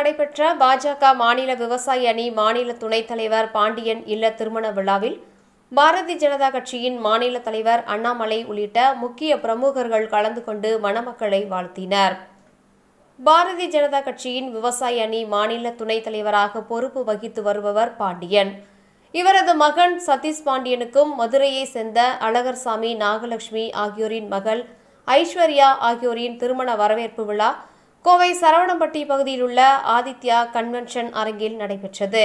நடைபெற்ற பாஜக மாநில விவசாய அணி மாநில துணைத் தலைவர் பாண்டியன் இல்ல திருமண விழாவில் பாரதிய ஜனதா கட்சியின் மாநில தலைவர் அண்ணாமலை உள்ளிட்ட முக்கிய பிரமுகர்கள் கலந்து கொண்டு மணமக்களை வாழ்த்தினர் பாரதிய ஜனதா கட்சியின் விவசாய அணி மாநில துணைத் தலைவராக பொறுப்பு வகித்து வருபவர் பாண்டியன் இவரது மகன் சதீஷ் பாண்டியனுக்கும் மதுரையை சேர்ந்த அழகர்சாமி நாகலட்சுமி ஆகியோரின் மகள் ஐஸ்வர்யா ஆகியோரின் திருமண வரவேற்பு விழா கோவை சரவணம்பட்டி பகுதியில் உள்ள ஆதித்யா கன்வென்ஷன் அரங்கில் நடைபெற்றது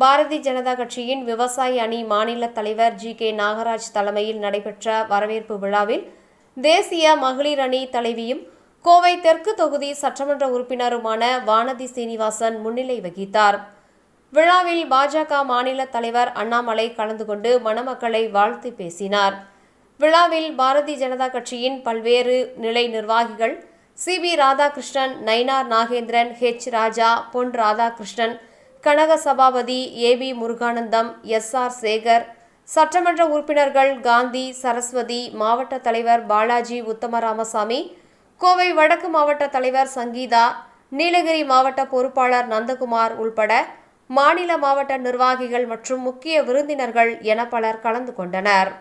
பாரதிய ஜனதா கட்சியின் விவசாய அணி மாநில தலைவர் ஜி கே நாகராஜ் தலைமையில் நடைபெற்ற வரவேற்பு விழாவில் தேசிய மகளிர் அணி தலைவியும் கோவை தெற்கு தொகுதி சட்டமன்ற உறுப்பினருமான வானதி சீனிவாசன் முன்னிலை வகித்தார் விழாவில் பாஜக மாநில தலைவர் அண்ணாமலை கலந்து கொண்டு மணமக்களை வாழ்த்து பேசினார் விழாவில் பாரதிய ஜனதா கட்சியின் பல்வேறு நிலை நிர்வாகிகள் C V Radhakrishnan Nainar Nagendran H Raja Pon Radhakrishnan Kanaga Sabapathi A V Muruganandam S R Sekar சட்டமன்ற உறுப்பினர்கள் காந்தி சரஸ்வதி மாவட்ட தலைவர் பாலாஜி உத்தமராமசாமி கோவை வடக்கு மாவட்ட தலைவர் சங்கீதா நீலகிரி மாவட்ட பொறுப்பாளர் நந்தகுமார் உள்பட மாநில மாவட்ட நிர்வாகிகள் மற்றும் முக்கிய விருந்தினர்கள் என பலர் கலந்து கொண்டனர்